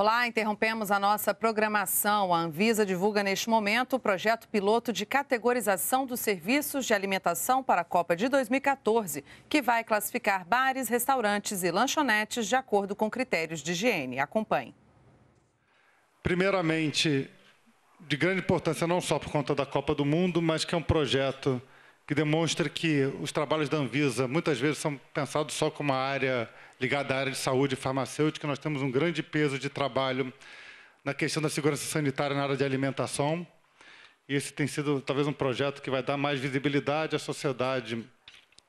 Olá, interrompemos a nossa programação. A Anvisa divulga neste momento o projeto piloto de categorização dos serviços de alimentação para a Copa de 2014, que vai classificar bares, restaurantes e lanchonetes de acordo com critérios de higiene. Acompanhe. Primeiramente, de grande importância não só por conta da Copa do Mundo, mas que é um projeto que demonstra que os trabalhos da Anvisa muitas vezes são pensados só como uma área ligada à área de saúde e farmacêutica. Nós temos um grande peso de trabalho na questão da segurança sanitária na área de alimentação. E esse tem sido talvez um projeto que vai dar mais visibilidade à sociedade,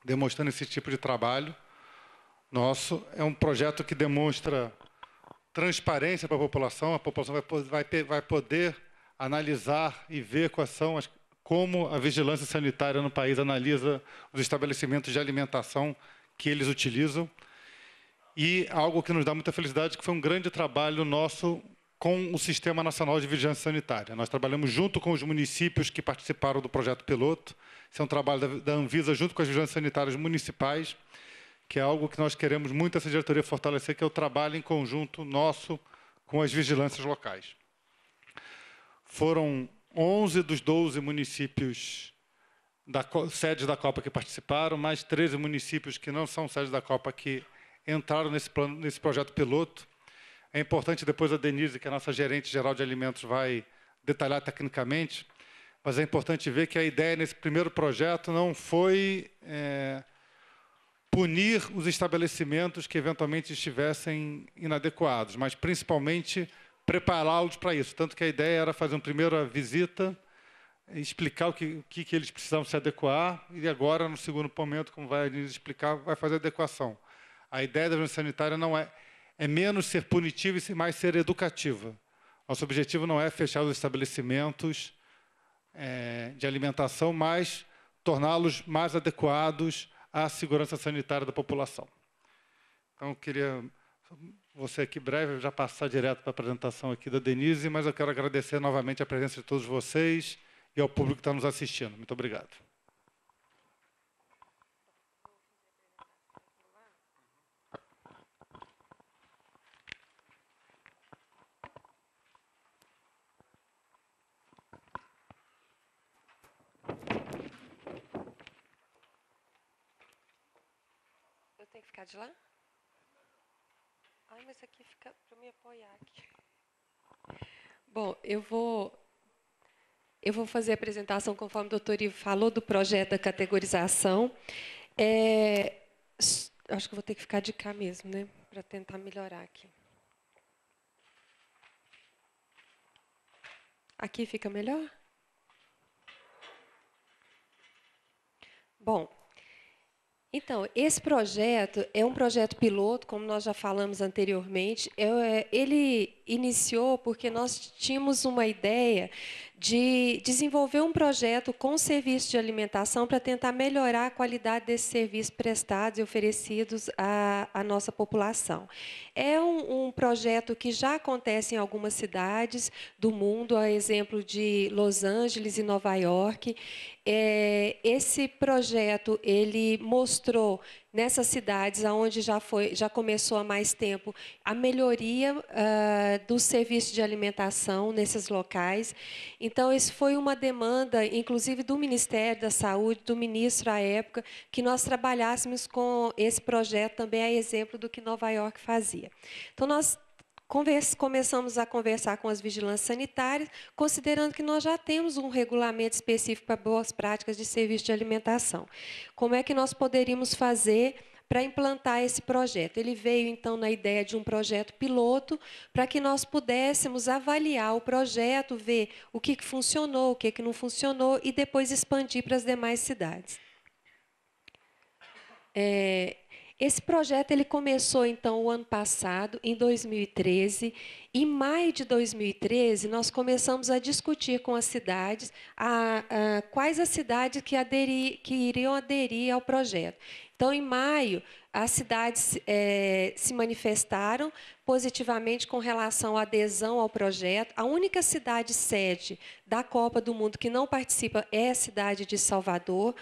demonstrando esse tipo de trabalho nosso. É um projeto que demonstra transparência para a população, a população vai, vai, vai poder analisar e ver quais são as, como a vigilância sanitária no país analisa os estabelecimentos de alimentação que eles utilizam. E algo que nos dá muita felicidade, que foi um grande trabalho nosso com o Sistema Nacional de Vigilância Sanitária. Nós trabalhamos junto com os municípios que participaram do projeto piloto. Esse é um trabalho da Anvisa junto com as vigilâncias sanitárias municipais, que é algo que nós queremos muito essa diretoria fortalecer, que é o trabalho em conjunto nosso com as vigilâncias locais. Foram 11 dos 12 municípios da sede da Copa que participaram, mais 13 municípios que não são sede da Copa que entraram nesse, plano, nesse projeto piloto. É importante depois a Denise, que é a nossa gerente geral de alimentos, vai detalhar tecnicamente, mas é importante ver que a ideia nesse primeiro projeto não foi é, punir os estabelecimentos que eventualmente estivessem inadequados, mas principalmente prepará-los para isso. Tanto que a ideia era fazer uma primeira visita, explicar o que, o que, que eles precisavam se adequar, e agora, no segundo momento, como vai explicar, vai fazer a adequação. A ideia da vigilância sanitária não é, é menos ser punitiva e mais ser educativa. Nosso objetivo não é fechar os estabelecimentos é, de alimentação, mas torná-los mais adequados à segurança sanitária da população. Então, eu queria você aqui breve, já passar direto para a apresentação aqui da Denise, mas eu quero agradecer novamente a presença de todos vocês e ao público que está nos assistindo. Muito obrigado. Eu tenho que ficar de lá? Ai, mas aqui fica para me apoiar aqui. Bom, eu vou eu vou fazer a apresentação conforme o doutor Ivo falou do projeto da categorização. É, acho que vou ter que ficar de cá mesmo, né, para tentar melhorar aqui. Aqui fica melhor? Bom, então, esse projeto é um projeto piloto, como nós já falamos anteriormente. É, é, ele iniciou porque nós tínhamos uma ideia de desenvolver um projeto com serviço de alimentação para tentar melhorar a qualidade desses serviços prestados e oferecidos à, à nossa população. É um, um, projeto que já acontece em algumas cidades do mundo, a exemplo de Los Angeles e Nova York é, esse projeto ele mostrou nessas cidades aonde já foi já começou há mais tempo a melhoria uh, do serviço de alimentação nesses locais então isso foi uma demanda inclusive do Ministério da Saúde do ministro à época que nós trabalhássemos com esse projeto também a exemplo do que Nova York fazia então nós começamos a conversar com as vigilâncias sanitárias, considerando que nós já temos um regulamento específico para boas práticas de serviço de alimentação. Como é que nós poderíamos fazer para implantar esse projeto? Ele veio, então, na ideia de um projeto piloto, para que nós pudéssemos avaliar o projeto, ver o que, funcionou, o que, que não funcionou, e depois expandir para as demais cidades. É, esse projeto ele começou então o ano passado, em 2013. Em maio de 2013, nós começamos a discutir com as cidades a, a, quais as cidades que, aderir, que iriam aderir ao projeto. Então, em maio, as cidades é, se manifestaram positivamente com relação à adesão ao projeto. A única cidade sede da Copa do Mundo que não participa é a cidade de Salvador.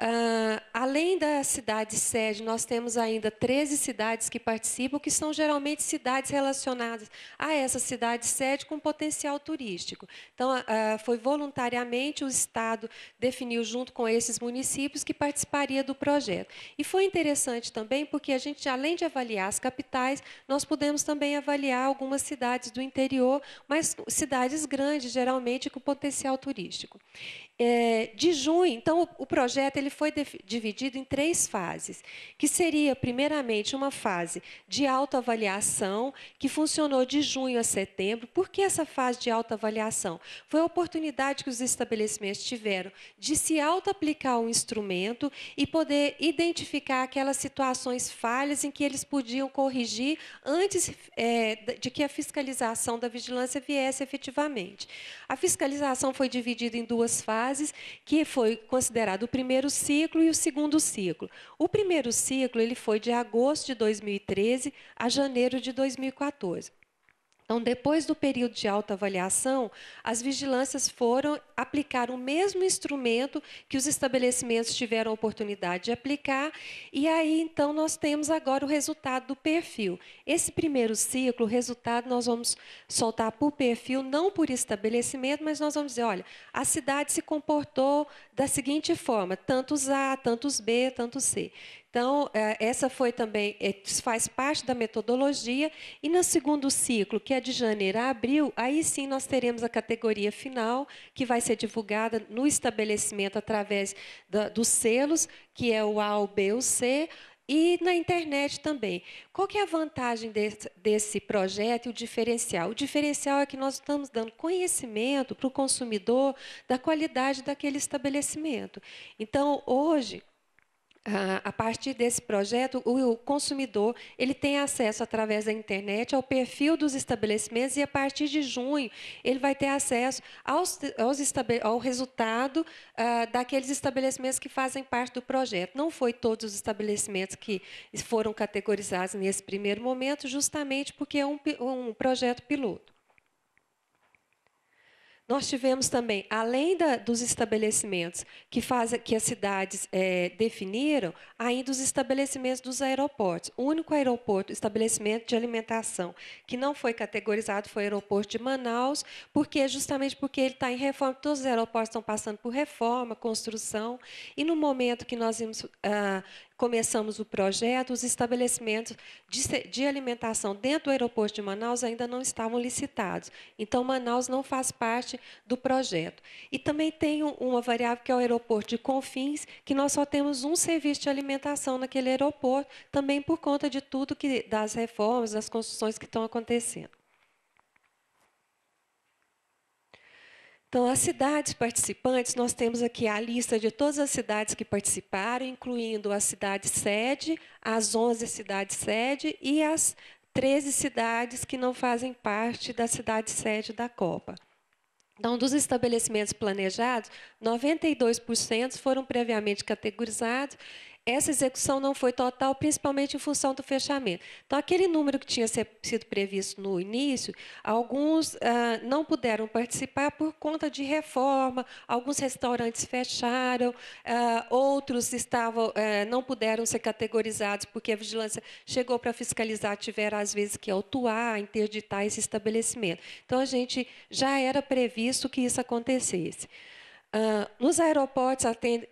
Uh, além da cidade sede, nós temos ainda 13 cidades que participam, que são geralmente cidades relacionadas a essa cidade sede com potencial turístico. Então, uh, foi voluntariamente o Estado definiu junto com esses municípios que participaria do projeto. E foi interessante também porque a gente, além de avaliar as capitais, nós podemos também avaliar algumas cidades do interior, mas cidades grandes, geralmente, com potencial turístico é, de junho, então o, o projeto ele foi dividido em três fases, que seria primeiramente uma fase de autoavaliação que funcionou de junho a setembro. Por que essa fase de autoavaliação? Foi a oportunidade que os estabelecimentos tiveram de se auto-aplicar um instrumento e poder identificar aquelas situações falhas em que eles podiam corrigir antes é, de que a fiscalização da vigilância viesse efetivamente. A fiscalização foi dividida em duas fases fases, que foi considerado o primeiro ciclo e o segundo ciclo. O primeiro ciclo ele foi de agosto de 2013 a janeiro de 2014. Então, depois do período de autoavaliação, as vigilâncias foram aplicar o mesmo instrumento que os estabelecimentos tiveram a oportunidade de aplicar, e aí então nós temos agora o resultado do perfil. Esse primeiro ciclo, o resultado nós vamos soltar por perfil, não por estabelecimento, mas nós vamos dizer, olha, a cidade se comportou da seguinte forma, tantos A, tantos B, tantos C. Então, é, essa foi também, é, faz parte da metodologia. E no segundo ciclo, que é de janeiro a abril, aí sim nós teremos a categoria final, que vai ser divulgada no estabelecimento através da, dos selos, que é o A, o B, o C, e na internet também. Qual que é a vantagem desse, desse projeto e o diferencial? O diferencial é que nós estamos dando conhecimento para o consumidor da qualidade daquele estabelecimento. Então, hoje, ah, a partir desse projeto, o consumidor ele tem acesso através da internet ao perfil dos estabelecimentos e a partir de junho ele vai ter acesso aos, aos ao resultado uh, daqueles estabelecimentos que fazem parte do projeto. Não foi todos os estabelecimentos que foram categorizados nesse primeiro momento, justamente porque é um, um projeto piloto. Nós tivemos também, além da, dos estabelecimentos que, faz, que as cidades é, definiram, ainda os estabelecimentos dos aeroportos. O único aeroporto, estabelecimento de alimentação, que não foi categorizado foi o aeroporto de Manaus, porque justamente porque ele está em reforma. Todos os aeroportos estão passando por reforma, construção, e no momento que nós vimos ah, começamos o projeto, os estabelecimentos de, de alimentação dentro do aeroporto de Manaus ainda não estavam licitados. Então, Manaus não faz parte do projeto. E também tem uma variável que é o aeroporto de Confins, que nós só temos um serviço de alimentação naquele aeroporto, também por conta de tudo que das reformas, das construções que estão acontecendo. Então, as cidades participantes, nós temos aqui a lista de todas as cidades que participaram, incluindo a cidade sede, as 11 cidades sede e as 13 cidades que não fazem parte da cidade sede da Copa. Então, dos estabelecimentos planejados, 92% foram previamente categorizados essa execução não foi total, principalmente em função do fechamento. Então, aquele número que tinha sido previsto no início, alguns ah, não puderam participar por conta de reforma, alguns restaurantes fecharam, ah, outros estavam, ah, não puderam ser categorizados porque a vigilância chegou para fiscalizar, tiveram às vezes que autuar, interditar esse estabelecimento. Então, a gente já era previsto que isso acontecesse. Uh, nos aeroportos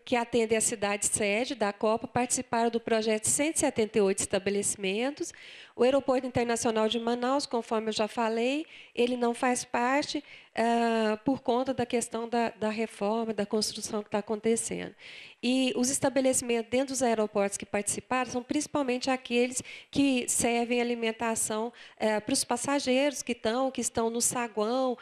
que atendem a cidade sede da Copa, participaram do projeto 178 estabelecimentos. O Aeroporto Internacional de Manaus, conforme eu já falei, ele não faz parte, Uh, por conta da questão da, da reforma, da construção que está acontecendo. E os estabelecimentos dentro dos aeroportos que participaram são principalmente aqueles que servem alimentação uh, eh, para os passageiros que estão, que estão no saguão. Uh,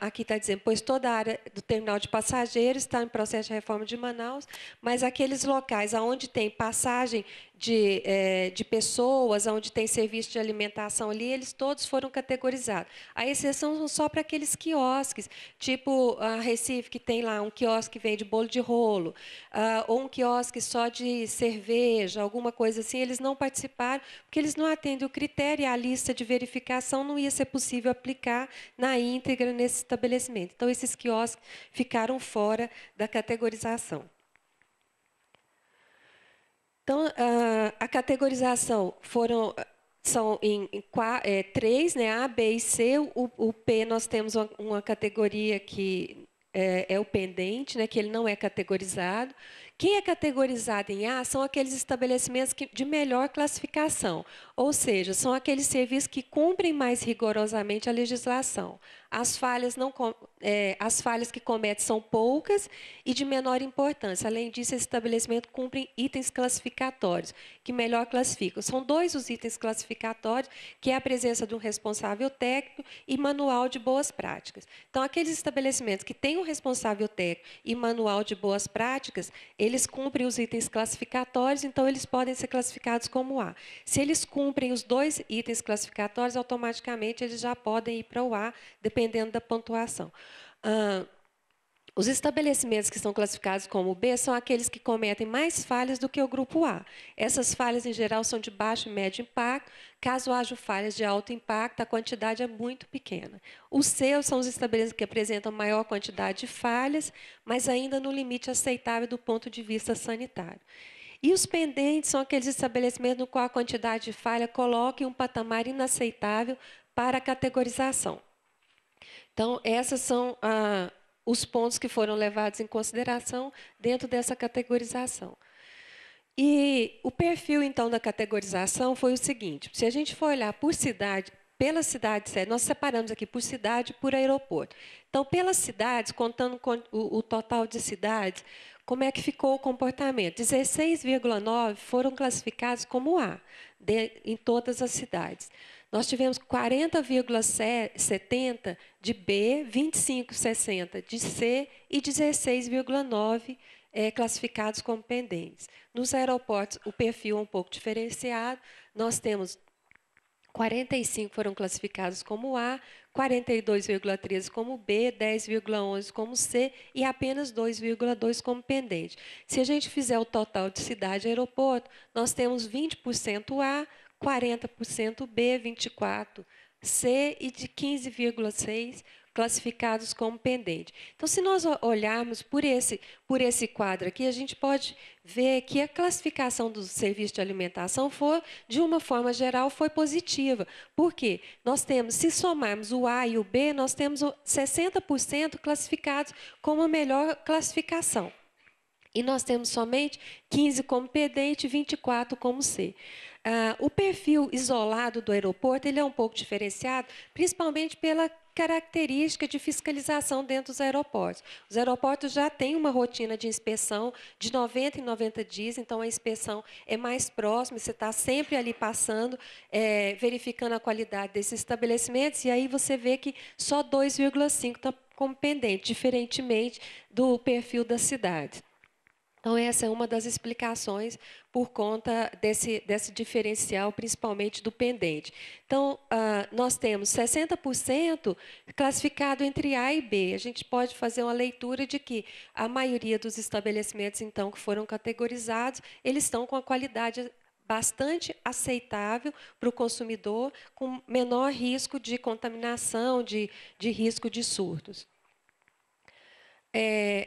aqui está dizendo, pois toda a área do terminal de passageiros está em processo de reforma de Manaus, mas aqueles locais onde tem passagem de, é, de pessoas, onde tem serviço de alimentação ali, eles todos foram categorizados. A exceção são só para aqueles quiosques, tipo a Recife, que tem lá um quiosque que vende bolo de rolo, uh, ou um quiosque só de cerveja, alguma coisa assim, eles não participaram, porque eles não atendem o critério e a lista de verificação não ia ser possível aplicar na íntegra nesse estabelecimento. Então, esses quiosques ficaram fora da categorização. Então, a, ah, a categorização foram são em, em é, três, né? A, B e C. O, o P nós temos uma, uma categoria que é, é, o pendente, né? Que ele não é categorizado. Quem é categorizado em A são aqueles estabelecimentos que, de melhor classificação, ou seja, são aqueles serviços que cumprem mais rigorosamente a legislação. As falhas, não, é, as falhas que comete são poucas e de menor importância. Além disso, esse estabelecimento cumpre itens classificatórios, que melhor classificam. São dois os itens classificatórios, que é a presença de um responsável técnico e manual de boas práticas. Então, aqueles estabelecimentos que têm um responsável técnico e manual de boas práticas, eles cumprem os itens classificatórios, então eles podem ser classificados como A. Se eles cumprem os dois itens classificatórios, automaticamente eles já podem ir para o A, dependendo dependendo da pontuação. os estabelecimentos que são classificados como B são aqueles que cometem mais falhas do que o grupo A. Essas falhas, em geral, são de baixo e médio impacto. Caso haja falhas de alto impacto, a quantidade é muito pequena. Os C são os estabelecimentos que apresentam maior quantidade de falhas, mas ainda no limite aceitável do ponto de vista sanitário. E os pendentes são aqueles estabelecimentos no qual a quantidade de falha coloca em um patamar inaceitável para a categorização. Então, essas são ah, os pontos que foram levados em consideração dentro dessa categorização. E o perfil, então, da categorização foi o seguinte: se a gente for olhar por cidade, pela cidade nós separamos aqui por cidade e por aeroporto. Então, pelas cidades, contando com o, o total de cidades, como é que ficou o comportamento? 16,9 foram classificados como A, de, em todas as cidades. Nós tivemos 40,70 de B, 25,60 de C e 16,9 é, eh, classificados como pendentes. Nos aeroportos, o perfil é um pouco diferenciado. Nós temos 45 foram classificados como A, 42,13 como B, 10,11 como C e apenas 2,2 como pendente. Se a gente fizer o total de cidade e aeroporto, nós temos 20% A, 40% B, 24% C e de 15,6% classificados como pendente. Então, se nós olharmos por esse, por esse quadro aqui, a gente pode ver que a classificação do serviço de alimentação foi, de uma forma geral, foi positiva. Por quê? Nós temos, se somarmos o A e o B, nós temos 60% classificados como a melhor classificação. E nós temos somente 15 como pendente e 24 como C. Ah, o perfil isolado do aeroporto ele é um pouco diferenciado, principalmente pela característica de fiscalização dentro dos aeroportos. Os aeroportos já têm uma rotina de inspeção de 90 em 90 dias, então a inspeção é mais próxima, você está sempre ali passando, é, verificando a qualidade desses estabelecimentos, e aí você vê que só 2,5 está como pendente, diferentemente do perfil da cidade. Então, essa é uma das explicações por conta desse, desse diferencial, principalmente do pendente. Então, uh, nós temos 60% classificado entre A e B. A gente pode fazer uma leitura de que a maioria dos estabelecimentos, então, que foram categorizados, eles estão com a qualidade bastante aceitável para o consumidor, com menor risco de contaminação, de, de risco de surtos. É,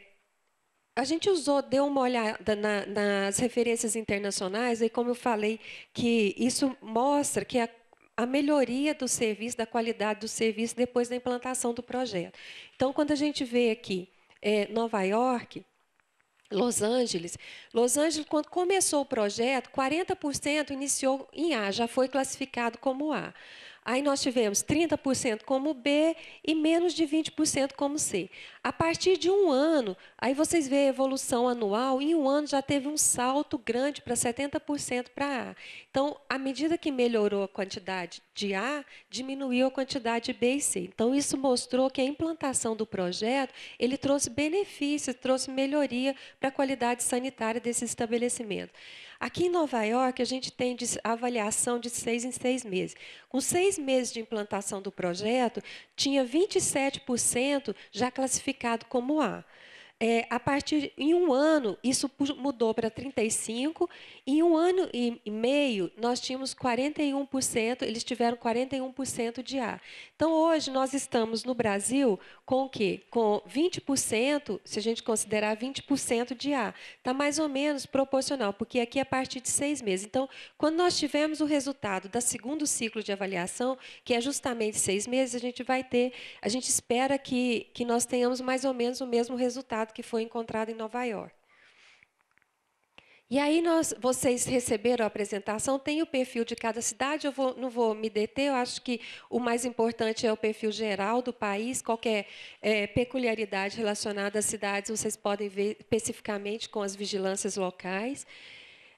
a gente usou, deu uma olhada na, nas referências internacionais e como eu falei que isso mostra que a, a melhoria do serviço, da qualidade do serviço depois da implantação do projeto. Então, quando a gente vê aqui é, Nova York, Los Angeles. Los Angeles, quando começou o projeto, 40% iniciou em A, já foi classificado como A. Aí nós tivemos 30% como B e menos de 20% como C. A partir de um ano, aí vocês veem a evolução anual, em um ano já teve um salto grande para 70% para A. Então, à medida que melhorou a quantidade de A diminuiu a quantidade de B e C. Então, isso mostrou que a implantação do projeto ele trouxe benefícios, trouxe melhoria para a qualidade sanitária desse estabelecimento. Aqui em Nova York, a gente tem avaliação de seis em seis meses. Com seis meses de implantação do projeto, tinha 27% já classificado como A. É, a partir em um ano, isso mudou para 35. Em um ano e meio, nós tínhamos 41%, eles tiveram 41% de ar. Então, hoje, nós estamos no Brasil com o quê? Com 20%, se a gente considerar 20% de ar. Está mais ou menos proporcional, porque aqui é a partir de seis meses. Então, quando nós tivermos o resultado do segundo ciclo de avaliação, que é justamente seis meses, a gente vai ter, a gente espera que, que nós tenhamos mais ou menos o mesmo resultado que foi encontrado em Nova York. E aí nós, vocês receberam a apresentação, tem o perfil de cada cidade, eu vou, não vou me deter, eu acho que o mais importante é o perfil geral do país, qualquer é, é, peculiaridade relacionada às cidades, vocês podem ver especificamente com as vigilâncias locais.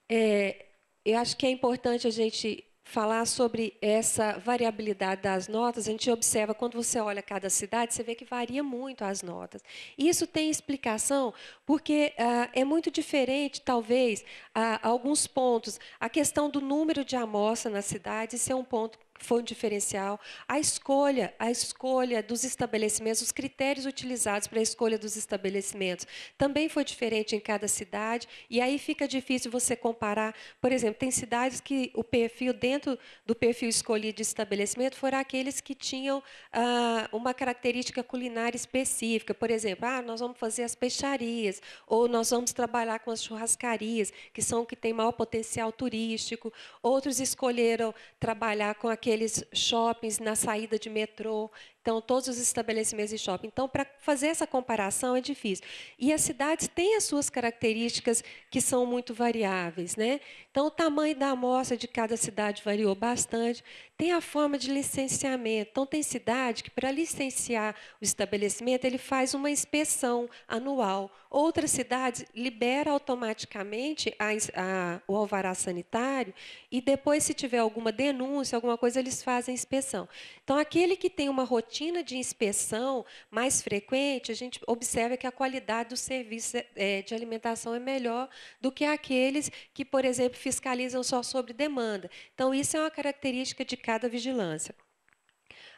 É, eu acho que é importante a gente falar sobre essa variabilidade das notas, a gente observa quando você olha cada cidade, você vê que varia muito as notas. Isso tem explicação porque ah, é muito diferente, talvez, a, a alguns pontos. A questão do número de amostra nas cidades, isso é um ponto foi um diferencial. A escolha, a escolha dos estabelecimentos, os critérios utilizados para a escolha dos estabelecimentos também foi diferente em cada cidade, e aí fica difícil você comparar. Por exemplo, tem cidades que o perfil, dentro do perfil escolhido de estabelecimento, foram aqueles que tinham ah, uma característica culinária específica. Por exemplo, ah, nós vamos fazer as peixarias, ou nós vamos trabalhar com as churrascarias, que são que têm maior potencial turístico. Outros escolheram trabalhar com aquele naqueles shoppings, na saída de metrô, então, todos os estabelecimentos de shopping. Então, para fazer essa comparação é difícil. E as cidades têm as suas características que são muito variáveis. Né? Então, o tamanho da amostra de cada cidade variou bastante. Tem a forma de licenciamento. Então, tem cidade que, para licenciar o estabelecimento, ele faz uma inspeção anual. Outras cidades libera automaticamente a, a, o alvará sanitário e depois, se tiver alguma denúncia, alguma coisa, eles fazem inspeção. Então, aquele que tem uma rotina rotina de inspeção mais frequente, a gente observa que a qualidade do serviço é, é, de alimentação é melhor do que aqueles que, por exemplo, fiscalizam só sobre demanda. Então, isso é uma característica de cada vigilância.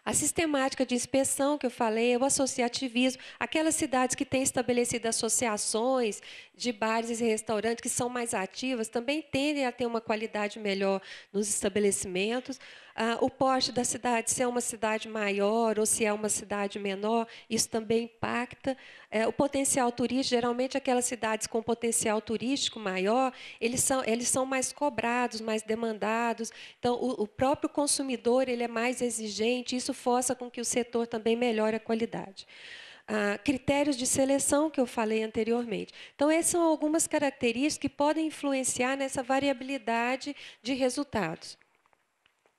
A sistemática de inspeção que eu falei, o associativismo, aquelas cidades que têm estabelecido associações de bares e restaurantes que são mais ativas, também tendem a ter uma qualidade melhor nos estabelecimentos ah, o porte da cidade, se é uma cidade maior ou se é uma cidade menor, isso também impacta. É, o potencial turístico, geralmente aquelas cidades com potencial turístico maior, eles são, eles são mais cobrados, mais demandados. Então, o, o próprio consumidor ele é mais exigente, isso força com que o setor também melhore a qualidade. Ah, critérios de seleção que eu falei anteriormente. Então, essas são algumas características que podem influenciar nessa variabilidade de resultados.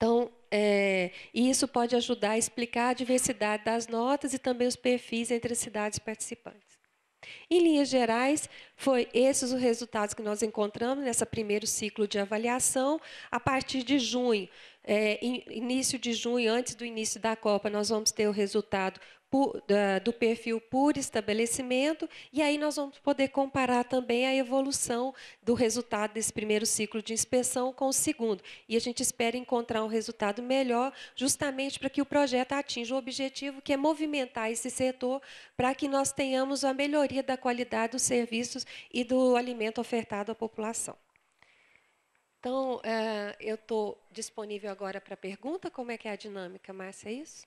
Então, é, isso pode ajudar a explicar a diversidade das notas e também os perfis entre as cidades participantes. Em linhas gerais, foi esses os resultados que nós encontramos nesse primeiro ciclo de avaliação. A partir de junho, é, início de junho, antes do início da Copa, nós vamos ter o resultado do perfil por estabelecimento, e aí nós vamos poder comparar também a evolução do resultado desse primeiro ciclo de inspeção com o segundo. E a gente espera encontrar um resultado melhor, justamente para que o projeto atinja o objetivo, que é movimentar esse setor para que nós tenhamos a melhoria da qualidade dos serviços e do alimento ofertado à população. Então, eh, eu estou disponível agora para pergunta. Como é que é a dinâmica, Márcia? É isso?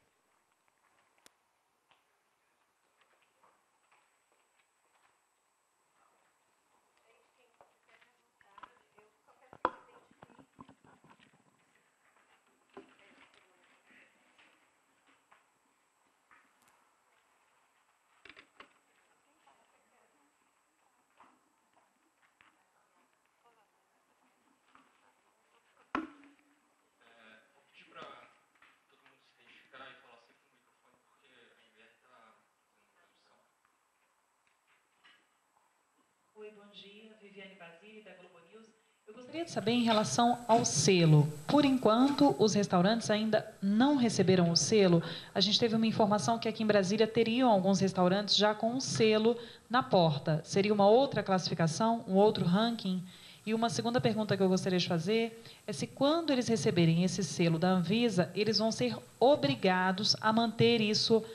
Oi, bom dia. Viviane Basile, da Globo News. Eu gostaria de saber em relação ao selo. Por enquanto, os restaurantes ainda não receberam o selo. A gente teve uma informação que aqui em Brasília teriam alguns restaurantes já com o um selo na porta. Seria uma outra classificação, um outro ranking? E uma segunda pergunta que eu gostaria de fazer é se quando eles receberem esse selo da Anvisa, eles vão ser obrigados a manter isso uh,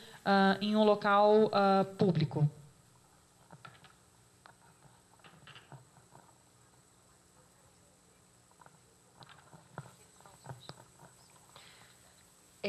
em um local uh, público.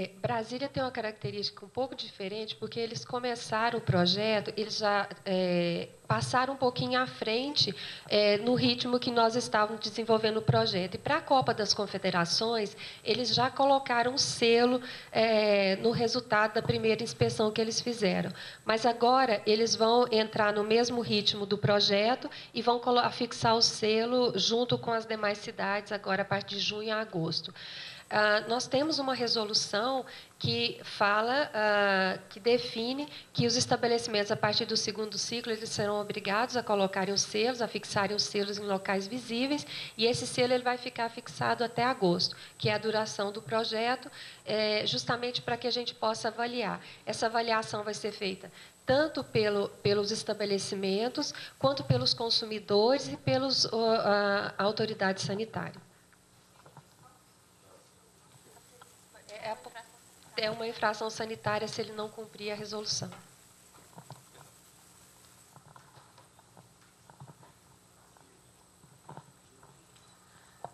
É, Brasília tem uma característica um pouco diferente, porque eles começaram o projeto, eles já é, passaram um pouquinho à frente é, no ritmo que nós estávamos desenvolvendo o projeto. E para a Copa das Confederações, eles já colocaram um selo é, no resultado da primeira inspeção que eles fizeram. Mas agora eles vão entrar no mesmo ritmo do projeto e vão fixar o selo junto com as demais cidades, agora a partir de junho a agosto. Ah, nós temos uma resolução que fala, ah, que define que os estabelecimentos, a partir do segundo ciclo, eles serão obrigados a colocarem os selos, a fixarem os selos em locais visíveis, e esse selo ele vai ficar fixado até agosto, que é a duração do projeto, é, justamente para que a gente possa avaliar. Essa avaliação vai ser feita tanto pelo, pelos estabelecimentos, quanto pelos consumidores e pelas uh, autoridades sanitárias. é uma infração sanitária se ele não cumprir a resolução.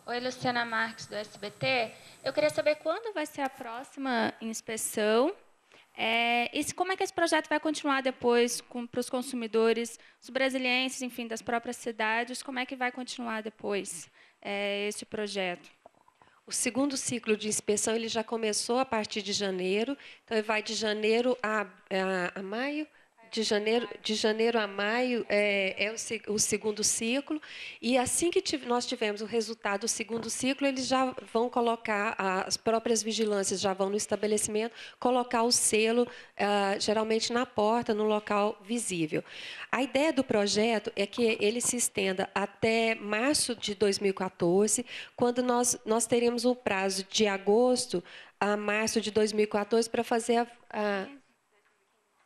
Oi, Luciana Marques, do SBT. Eu queria saber quando vai ser a próxima inspeção é, e como é que esse projeto vai continuar depois para os consumidores, os brasileiros, enfim, das próprias cidades, como é que vai continuar depois é, projeto? O segundo ciclo de inspeção ele já começou a partir de janeiro, então ele vai de janeiro a, a, a maio, de janeiro, de janeiro a maio é, é o, o, segundo ciclo, e assim que tive, nós tivemos o resultado do segundo ciclo, eles já vão colocar, as próprias vigilâncias já vão no estabelecimento, colocar o selo, ah, geralmente na porta, no local visível. A ideia do projeto é que ele se estenda até março de 2014, quando nós, nós teremos o prazo de agosto a março de 2014 para fazer a, a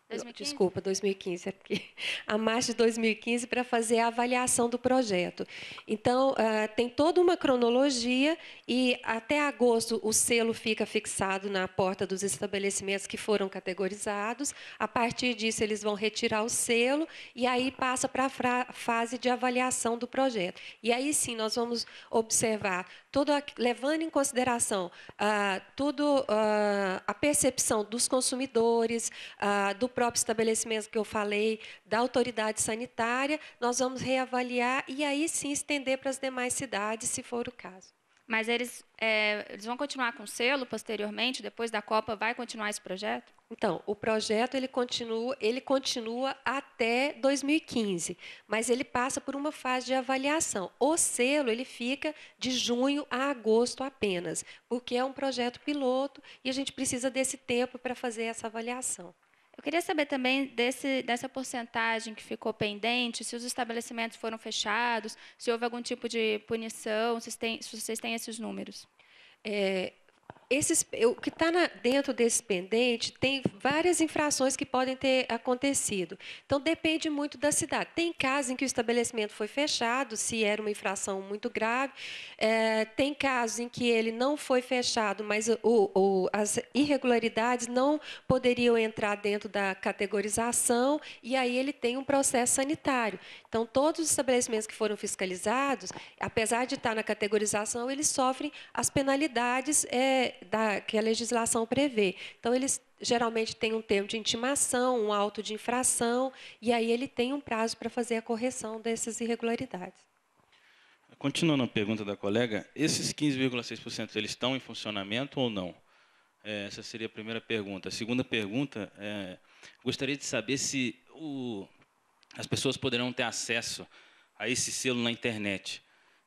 2015? Desculpa, 2015, é porque a março de 2015 para fazer a avaliação do projeto. Então, uh, tem toda uma cronologia e até agosto o selo fica fixado na porta dos estabelecimentos que foram categorizados. A partir disso, eles vão retirar o selo e aí passa para a fase de avaliação do projeto. E aí sim, nós vamos observar tudo levando em consideração ah, tudo ah, a percepção dos consumidores, ah, do próprio estabelecimento que eu falei, da autoridade sanitária, nós vamos reavaliar e aí sim estender para as demais cidades, se for o caso. Mas eles, é, eles vão continuar com selo posteriormente, depois da Copa, vai continuar esse projeto? Então, o projeto ele continua, ele continua até 2015, mas ele passa por uma fase de avaliação. O selo ele fica de junho a agosto apenas, porque é um projeto piloto e a gente precisa desse tempo para fazer essa avaliação. Eu queria saber também desse, dessa porcentagem que ficou pendente, se os estabelecimentos foram fechados, se houve algum tipo de punição, se, tem, se vocês têm esses números. É, esses, o que está dentro desse pendente tem várias infrações que podem ter acontecido. Então, depende muito da cidade. Tem casos em que o estabelecimento foi fechado, se era uma infração muito grave. É, tem casos em que ele não foi fechado, mas o, o, as irregularidades não poderiam entrar dentro da categorização, e aí ele tem um processo sanitário. Então, todos os estabelecimentos que foram fiscalizados, apesar de estar na categorização, eles sofrem as penalidades. É, da, que a legislação prevê. Então, eles geralmente têm um termo de intimação, um auto de infração, e aí ele tem um prazo para fazer a correção dessas irregularidades. Continuando a pergunta da colega, esses 15,6% eles estão em funcionamento ou não? É, essa seria a primeira pergunta. A segunda pergunta, é, gostaria de saber se o, as pessoas poderão ter acesso a esse selo na internet.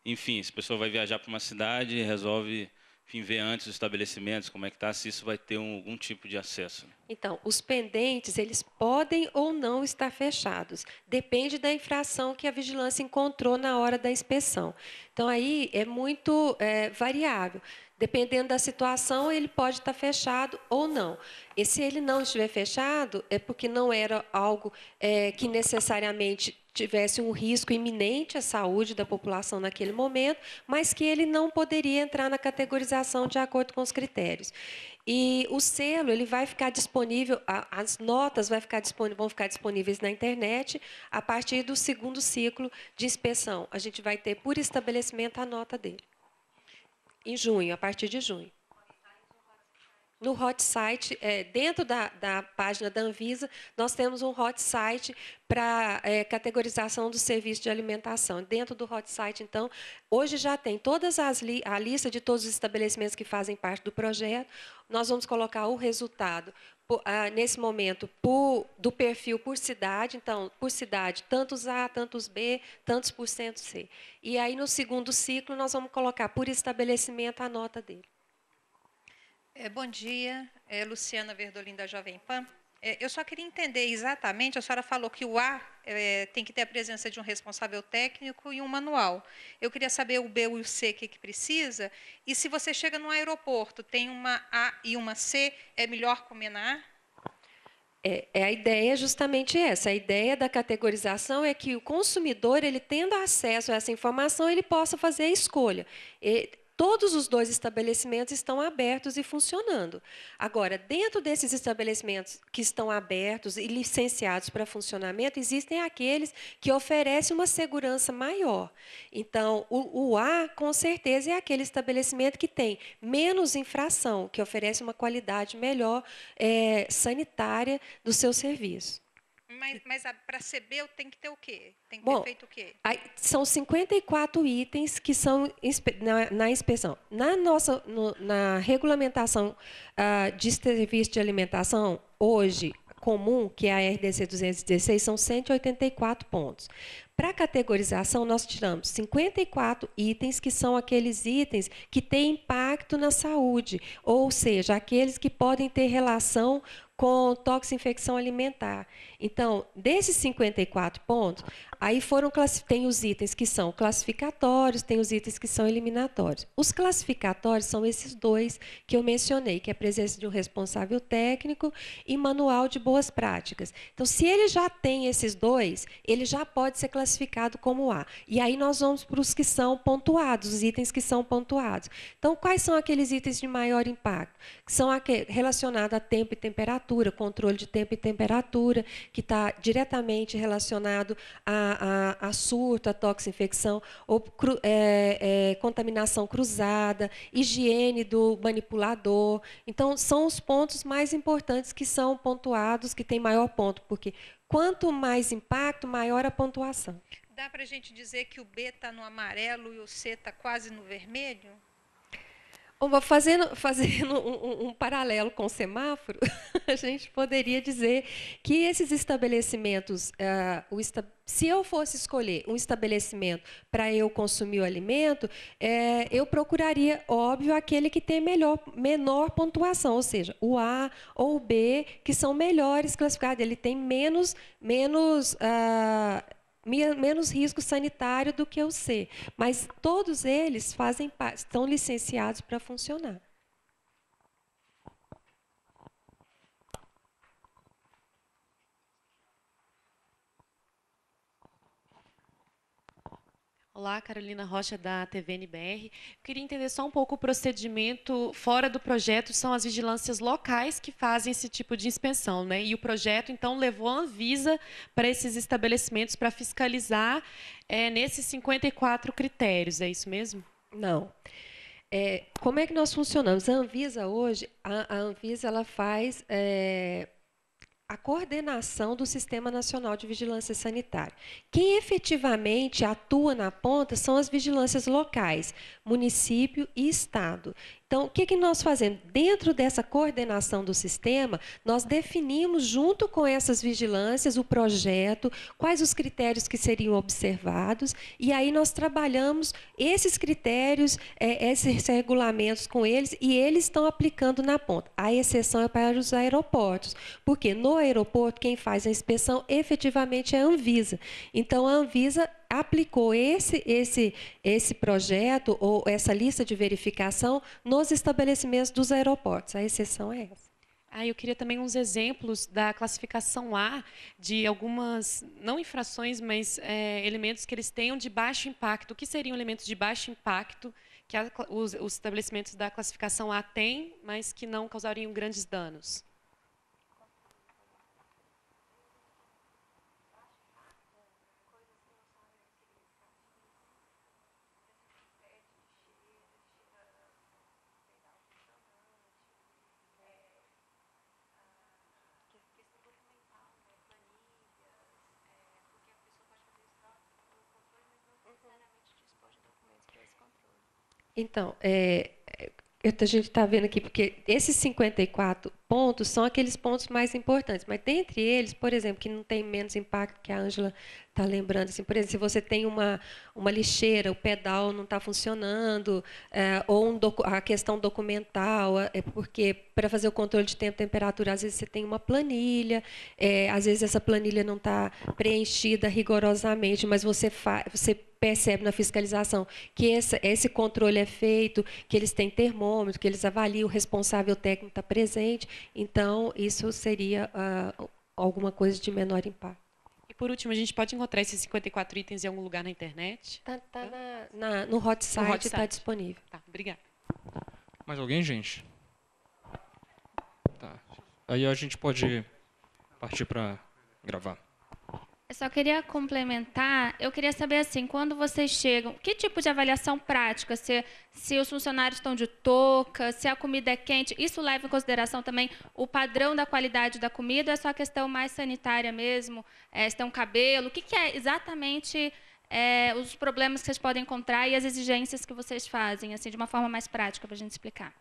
Enfim, se a pessoa vai viajar para uma cidade, e resolve enfim, ver antes os estabelecimentos, como é que está, se isso vai ter um, algum tipo de acesso. Então, os pendentes, eles podem ou não estar fechados. Depende da infração que a vigilância encontrou na hora da inspeção. Então, aí é muito é, variável. Dependendo da situação, ele pode estar fechado ou não. E se ele não estiver fechado, é porque não era algo é, que necessariamente tivesse um risco iminente à saúde da população naquele momento, mas que ele não poderia entrar na categorização de acordo com os critérios. E o selo ele vai ficar disponível, as notas vai ficar vão ficar disponíveis na internet a partir do segundo ciclo de inspeção. A gente vai ter por estabelecimento a nota dele. Em junho, a partir de junho no hot site, é, dentro da, da, página da Anvisa, nós temos um hot site para é, categorização do serviço de alimentação. Dentro do hot site, então, hoje já tem todas as li a lista de todos os estabelecimentos que fazem parte do projeto. Nós vamos colocar o resultado ah, nesse momento por, do perfil por cidade, então, por cidade, tantos A, tantos B, tantos por cento C. E aí, no segundo ciclo, nós vamos colocar por estabelecimento a nota dele. É, bom dia, é Luciana Verdolim da Jovem Pan. É, eu só queria entender exatamente, a senhora falou que o A é, tem que ter a presença de um responsável técnico e um manual. Eu queria saber o B e o C, o que, que precisa. E se você chega num aeroporto, tem uma A e uma C, é melhor comer na A? É, é, a ideia é justamente essa. A ideia da categorização é que o consumidor, ele tendo acesso a essa informação, ele possa fazer a escolha. E, Todos os dois estabelecimentos estão abertos e funcionando. Agora, dentro desses estabelecimentos que estão abertos e licenciados para funcionamento, existem aqueles que oferecem uma segurança maior. Então, o, o A, com certeza, é aquele estabelecimento que tem menos infração, que oferece uma qualidade melhor é, sanitária do seu serviço. Mas, mas para ser tem que ter o quê? Tem que Bom, ter feito o quê? Aí, são 54 itens que são na, na inspeção. Na nossa, no, na regulamentação uh, de serviço de alimentação, hoje, comum, que é a RDC 216, são 184 pontos. Para categorização, nós tiramos 54 itens, que são aqueles itens que têm impacto na saúde, ou seja, aqueles que podem ter relação com toxinfecção alimentar. Então, desses 54 pontos, Aí foram tem os itens que são classificatórios, tem os itens que são eliminatórios. Os classificatórios são esses dois que eu mencionei, que é a presença de um responsável técnico e manual de boas práticas. Então, se ele já tem esses dois, ele já pode ser classificado como A. E aí nós vamos para os que são pontuados, os itens que são pontuados. Então, quais são aqueles itens de maior impacto? Que são relacionados a tempo e temperatura, controle de tempo e temperatura, que está diretamente relacionado a a, a, a surto, a toxinfecção, ou cru, é, é, contaminação cruzada, higiene do manipulador. Então, são os pontos mais importantes que são pontuados, que tem maior ponto, porque quanto mais impacto, maior a pontuação. Dá para a gente dizer que o B está no amarelo e o C está quase no vermelho? Fazendo, fazendo um, um, paralelo com o semáforo, a gente poderia dizer que esses estabelecimentos, uh, esta, se eu fosse escolher um estabelecimento para eu consumir o alimento, é, eu procuraria, óbvio, aquele que tem melhor, menor pontuação, ou seja, o A ou o B, que são melhores classificados, ele tem menos, menos uh, menos risco sanitário do que o C, mas todos eles fazem estão licenciados para funcionar. Olá, Carolina Rocha, da TVNBR. Eu queria entender só um pouco o procedimento fora do projeto, são as vigilâncias locais que fazem esse tipo de inspeção, né? E o projeto, então, levou a Anvisa para esses estabelecimentos para fiscalizar é, nesses 54 critérios, é isso mesmo? Não. É, como é que nós funcionamos? A Anvisa hoje, a, a Anvisa ela faz é, a coordenação do Sistema Nacional de Vigilância Sanitária. Quem efetivamente atua na ponta são as vigilâncias locais, município e estado. Então, o que, que nós fazemos? Dentro dessa coordenação do sistema, nós definimos, junto com essas vigilâncias, o projeto, quais os critérios que seriam observados, e aí nós trabalhamos esses critérios, é, esses regulamentos com eles, e eles estão aplicando na ponta. A exceção é para os aeroportos, porque no aeroporto, quem faz a inspeção efetivamente é a Anvisa. Então, a Anvisa aplicou esse, esse, esse projeto ou essa lista de verificação nos estabelecimentos dos aeroportos. A exceção é essa. Ah, eu queria também uns exemplos da classificação A de algumas, não infrações, mas é, elementos que eles tenham de baixo impacto. O que seriam elementos de baixo impacto que a, os, os estabelecimentos da classificação A têm, mas que não causariam grandes danos? Então, é, é a gente está vendo aqui, porque esses 54 pontos são aqueles pontos mais importantes. Mas dentre eles, por exemplo, que não tem menos impacto que a Ângela está lembrando, assim, por exemplo, se você tem uma, uma lixeira, o pedal não está funcionando, é, ou um a questão documental, é, é porque para fazer o controle de tempo e temperatura, às vezes você tem uma planilha, é, às vezes essa planilha não está preenchida rigorosamente, mas você, você percebe na fiscalização que esse, esse, controle é feito, que eles têm termômetro, que eles avaliam, o responsável técnico está presente. Então, isso seria uh, alguma coisa de menor impacto. E por último, a gente pode encontrar esses 54 itens em algum lugar na internet? Está tá, tá na, na, no hot site, está disponível. Tá, obrigada. Mais alguém, gente? Tá. Aí a gente pode partir para gravar. Eu só queria complementar, eu queria saber assim, quando vocês chegam, que tipo de avaliação prática? Se, se os funcionários estão de touca, se a comida é quente, isso leva em consideração também o padrão da qualidade da comida ou é só a questão mais sanitária mesmo? É, se tem um cabelo? O que, que é exatamente é, os problemas que vocês podem encontrar e as exigências que vocês fazem, assim, de uma forma mais prática para a gente explicar?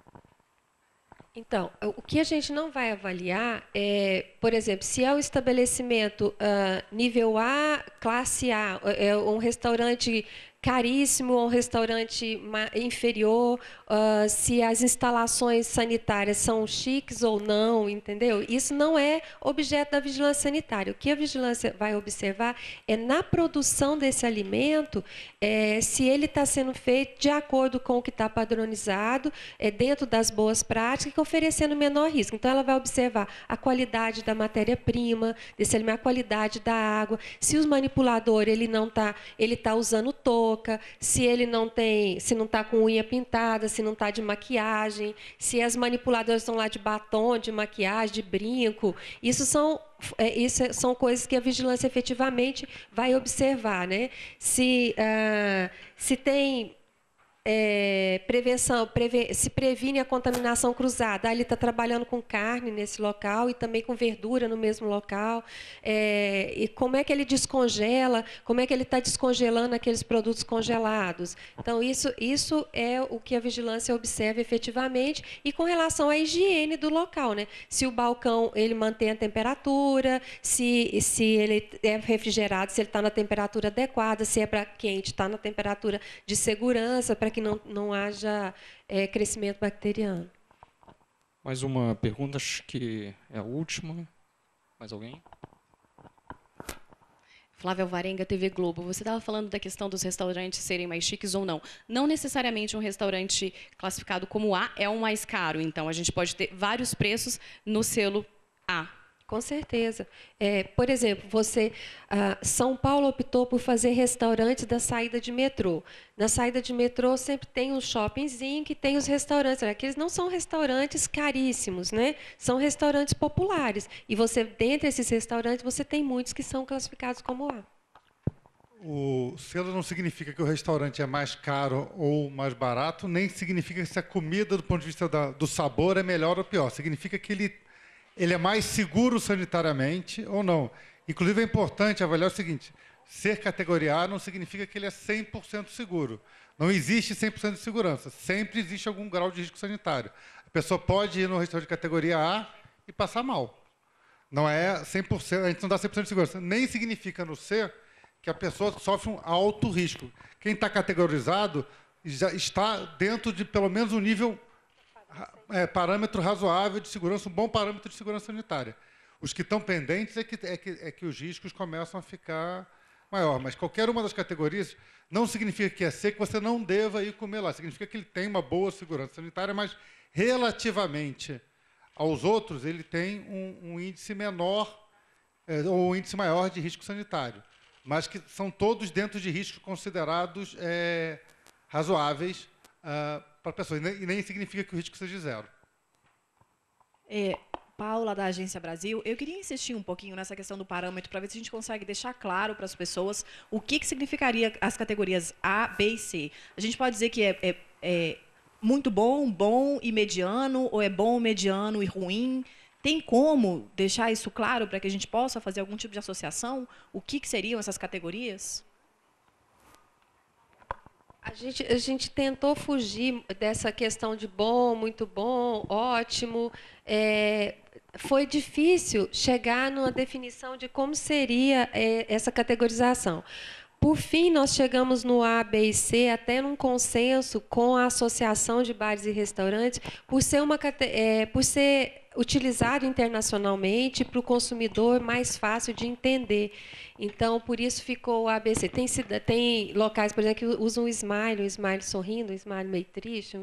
Então, o que a gente não vai avaliar é, por exemplo, se é um estabelecimento uh, nível A, classe A, é, é um restaurante caríssimo ou um restaurante inferior, uh, se as instalações sanitárias são chiques ou não, entendeu? Isso não é objeto da vigilância sanitária. O que a vigilância vai observar é na produção desse alimento, é, se ele está sendo feito de acordo com o que está padronizado, é, dentro das boas práticas, oferecendo menor risco. Então, ela vai observar a qualidade da matéria-prima, desse alimento, a qualidade da água, se os manipulador ele não tá, ele está usando todo se ele não tem, se não está com unha pintada, se não está de maquiagem, se as manipuladoras estão lá de batom, de maquiagem, de brinco. Isso são é, isso é, são coisas que a vigilância efetivamente vai observar, né? Se, ah, se tem é, prevenção, se previne a contaminação cruzada. Ali ele está trabalhando com carne nesse local e também com verdura no mesmo local. É, e como é que ele descongela? Como é que ele está descongelando aqueles produtos congelados? Então, isso, isso é o que a vigilância observa efetivamente. E com relação à higiene do local, né? Se o balcão ele mantém a temperatura, se, se ele é refrigerado, se ele está na temperatura adequada, se é para quente, está na temperatura de segurança, para que não, não haja é, crescimento bacteriano. Mais uma pergunta, acho que é a última. Mais alguém? Flávia Alvarenga, TV Globo. Você estava falando da questão dos restaurantes serem mais chiques ou não. Não necessariamente um restaurante classificado como A é o mais caro. Então, a gente pode ter vários preços no selo A. Com certeza. É, por exemplo, você, ah, São Paulo optou por fazer restaurantes da saída de metrô. Na saída de metrô sempre tem um shoppingzinho que tem os restaurantes. Aqueles não são restaurantes caríssimos, né? São restaurantes populares. E você, dentre esses restaurantes, você tem muitos que são classificados como A. O selo não significa que o restaurante é mais caro ou mais barato, nem significa se a comida, do ponto de vista da, do sabor, é melhor ou pior. Significa que ele ele é mais seguro sanitariamente ou não. Inclusive, é importante avaliar o seguinte: ser categoria A não significa que ele é 100% seguro. Não existe 100% de segurança. Sempre existe algum grau de risco sanitário. A pessoa pode ir no restaurante de categoria A e passar mal. Não é 100%, a gente não dá 100% de segurança. Nem significa no ser que a pessoa sofre um alto risco. Quem está categorizado já está dentro de pelo menos um nível é, parâmetro razoável de segurança, um bom parâmetro de segurança sanitária. Os que estão pendentes é que, é que, é que os riscos começam a ficar maior, mas qualquer uma das categorias não significa que é seco, você não deva ir comer lá. Significa que ele tem uma boa segurança sanitária, mas relativamente aos outros, ele tem um, um índice menor é, ou um índice maior de risco sanitário. Mas que são todos dentro de riscos considerados é, razoáveis ah, para pessoas. E nem, e nem significa que o risco seja zero. É, Paula, da Agência Brasil, eu queria insistir um pouquinho nessa questão do parâmetro para ver se a gente consegue deixar claro para as pessoas o que, que significaria as categorias A, B e C. A gente pode dizer que é, é, é muito bom, bom e mediano, ou é bom, mediano e ruim? Tem como deixar isso claro para que a gente possa fazer algum tipo de associação? O que, que seriam essas categorias? A gente, a gente tentou fugir dessa questão de bom, muito bom, ótimo. É, foi difícil chegar numa definição de como seria é, essa categorização. Por fim, nós chegamos no A, B e C até num consenso com a Associação de Bares e Restaurantes, por ser uma é, por ser utilizado internacionalmente para o consumidor mais fácil de entender. Então, por isso ficou o ABC. Tem, tem locais, por exemplo, que usam o smile, o smile sorrindo, o smile meio triste.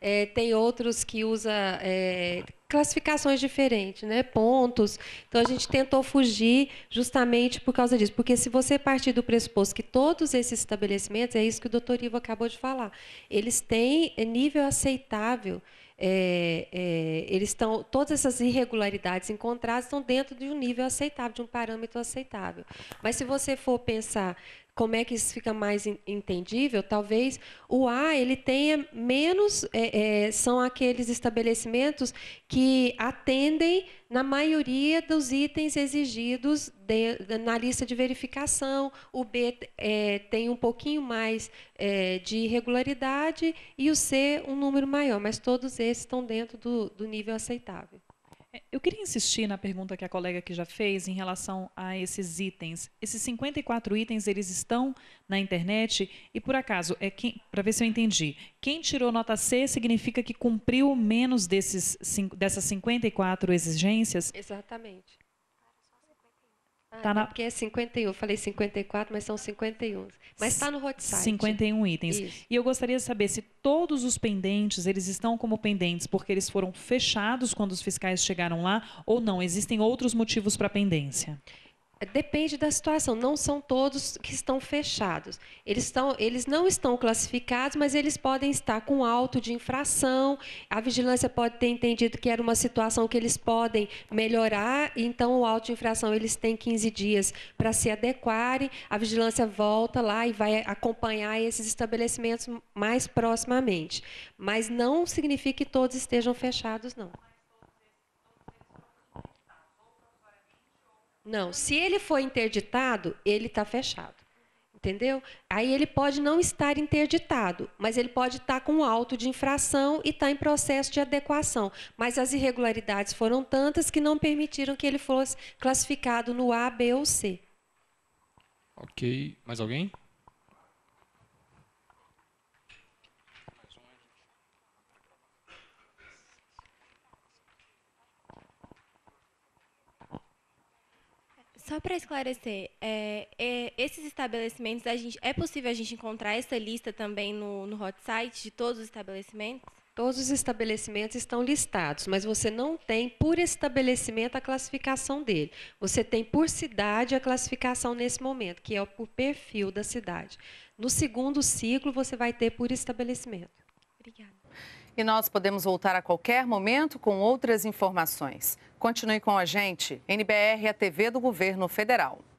É, tem outros que usam é, classificações diferentes, né? pontos. Então, a gente tentou fugir justamente por causa disso. Porque se você partir do pressuposto que todos esses estabelecimentos, é isso que o doutor Ivo acabou de falar, eles têm é, nível aceitável é, é, eles estão todas essas irregularidades encontradas estão dentro de um nível aceitável, de um parâmetro aceitável. Mas se você for pensar como é que isso fica mais entendível? Talvez o A ele tenha menos, é, é, são aqueles estabelecimentos que atendem na maioria dos itens exigidos de, na lista de verificação. O B é, tem um pouquinho mais é, de irregularidade e o C um número maior, mas todos esses estão dentro do, do nível aceitável. É, eu queria insistir na pergunta que a colega que já fez em relação a esses itens. Esses 54 itens, eles estão na internet e por acaso, é para ver se eu entendi, quem tirou nota C significa que cumpriu menos desses, dessas 54 exigências? Exatamente. Ah, tá é na... Porque é 51, eu falei 54, mas são 51. Mas está no hot site. 51 itens. Isso. E eu gostaria de saber se todos os pendentes, eles estão como pendentes porque eles foram fechados quando os fiscais chegaram lá ou não? Existem outros motivos para pendência? Depende da situação. Não são todos que estão fechados. Eles, estão, eles não estão classificados, mas eles podem estar com alto de infração. A vigilância pode ter entendido que era uma situação que eles podem melhorar, então o alto de infração eles têm 15 dias para se adequarem. A vigilância volta lá e vai acompanhar esses estabelecimentos mais proximamente. Mas não significa que todos estejam fechados, não. Não, se ele for interditado, ele está fechado. Entendeu? Aí ele pode não estar interditado, mas ele pode estar tá com alto de infração e estar tá em processo de adequação. Mas as irregularidades foram tantas que não permitiram que ele fosse classificado no A, B ou C. Ok. Mais alguém? Só para esclarecer, é, é, esses estabelecimentos, a gente, é possível a gente encontrar essa lista também no, no hot site de todos os estabelecimentos? Todos os estabelecimentos estão listados, mas você não tem por estabelecimento a classificação dele. Você tem por cidade a classificação nesse momento, que é por perfil da cidade. No segundo ciclo, você vai ter por estabelecimento. Obrigada. E nós podemos voltar a qualquer momento com outras informações. Continue com a gente, NBR, a TV do Governo Federal.